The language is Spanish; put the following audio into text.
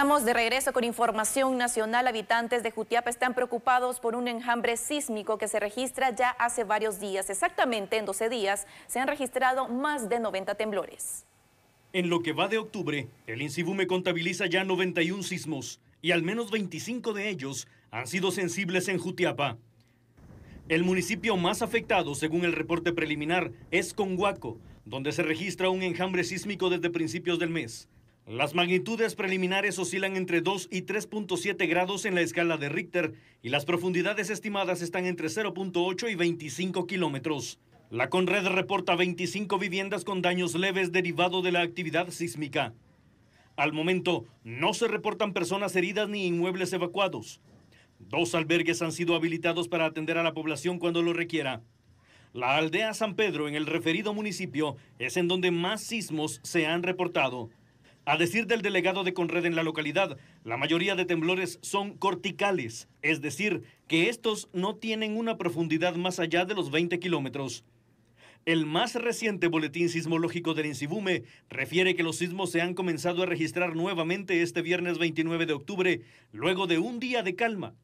Estamos de regreso con información nacional. Habitantes de Jutiapa están preocupados por un enjambre sísmico que se registra ya hace varios días. Exactamente en 12 días se han registrado más de 90 temblores. En lo que va de octubre, el INSIBUME contabiliza ya 91 sismos y al menos 25 de ellos han sido sensibles en Jutiapa. El municipio más afectado, según el reporte preliminar, es Conguaco, donde se registra un enjambre sísmico desde principios del mes. Las magnitudes preliminares oscilan entre 2 y 3.7 grados en la escala de Richter y las profundidades estimadas están entre 0.8 y 25 kilómetros. La Conred reporta 25 viviendas con daños leves derivado de la actividad sísmica. Al momento, no se reportan personas heridas ni inmuebles evacuados. Dos albergues han sido habilitados para atender a la población cuando lo requiera. La aldea San Pedro, en el referido municipio, es en donde más sismos se han reportado. A decir del delegado de Conred en la localidad, la mayoría de temblores son corticales, es decir, que estos no tienen una profundidad más allá de los 20 kilómetros. El más reciente boletín sismológico del INSIBUME refiere que los sismos se han comenzado a registrar nuevamente este viernes 29 de octubre, luego de un día de calma,